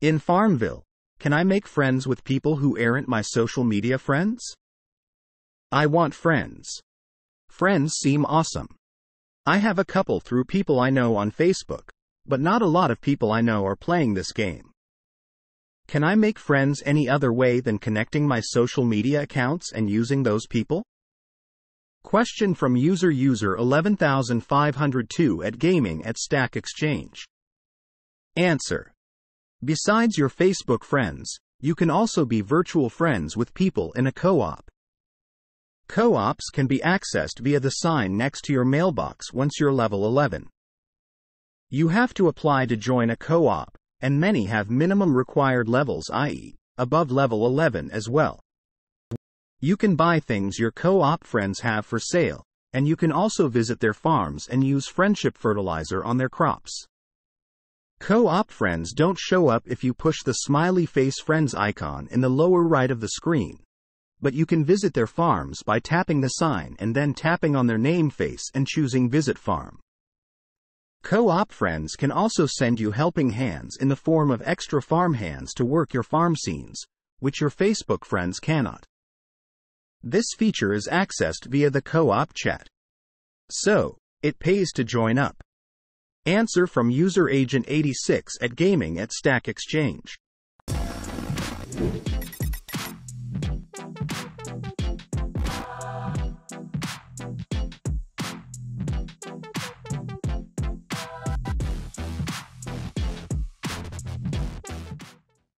In Farmville, can I make friends with people who aren't my social media friends? I want friends. Friends seem awesome. I have a couple through people I know on Facebook, but not a lot of people I know are playing this game. Can I make friends any other way than connecting my social media accounts and using those people? Question from user user 11502 at gaming at Stack Exchange. Answer. Besides your Facebook friends, you can also be virtual friends with people in a co-op. Co-ops can be accessed via the sign next to your mailbox once you're level 11. You have to apply to join a co-op, and many have minimum required levels i.e., above level 11 as well. You can buy things your co op friends have for sale, and you can also visit their farms and use friendship fertilizer on their crops. Co op friends don't show up if you push the smiley face friends icon in the lower right of the screen, but you can visit their farms by tapping the sign and then tapping on their name face and choosing Visit Farm. Co op friends can also send you helping hands in the form of extra farm hands to work your farm scenes, which your Facebook friends cannot. This feature is accessed via the co-op chat. So, it pays to join up. Answer from user agent 86 at gaming at Stack Exchange.